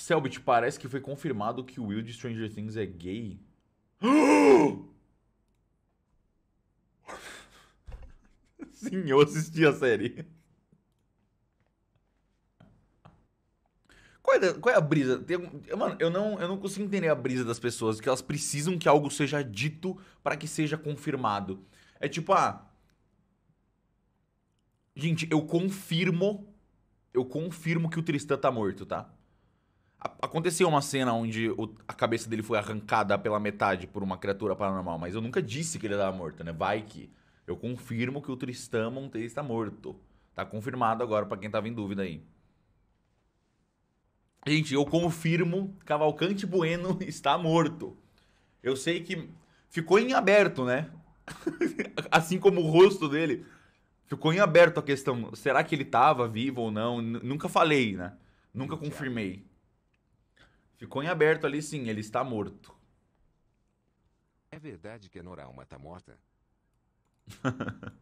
Selbit, parece que foi confirmado que o Will de Stranger Things é gay. Sim, eu assisti a série. Qual é, qual é a brisa? Tem, mano, eu não, eu não consigo entender a brisa das pessoas, que elas precisam que algo seja dito para que seja confirmado. É tipo, ah. Gente, eu confirmo. Eu confirmo que o Tristan tá morto, tá? Aconteceu uma cena onde o, a cabeça dele foi arrancada pela metade por uma criatura paranormal, mas eu nunca disse que ele estava morto, né? Vai que. Eu confirmo que o Tristan Monteiro está morto. Tá confirmado agora para quem tava em dúvida aí. Gente, eu confirmo, Cavalcante Bueno está morto. Eu sei que ficou em aberto, né? assim como o rosto dele. Ficou em aberto a questão, será que ele estava vivo ou não? Nunca falei, né? Nunca confirmei. Ficou em aberto ali sim, ele está morto. É verdade que a Noralma está morta?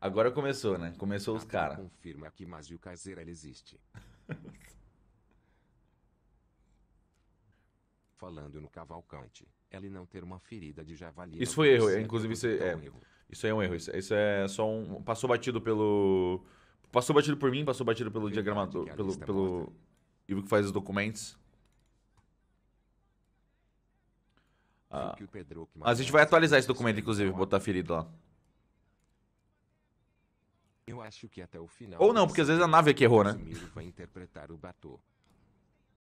Agora começou, né? Começou os caras. Confirma que Mazio Caseira existe. Falando no Cavalcante, ele não ter uma ferida de javali. Isso foi erro, inclusive isso é-, é, um erro. isso é um erro. Isso, isso é só um passou batido pelo passou batido por mim, passou batido pelo diagramador, pelo pelo Ivo que faz os documentos. Ah, a gente vai atualizar esse documento, inclusive, então, botar ferido lá. Eu acho que até o final Ou não, porque às vezes a nave é que errou, né? Vai interpretar o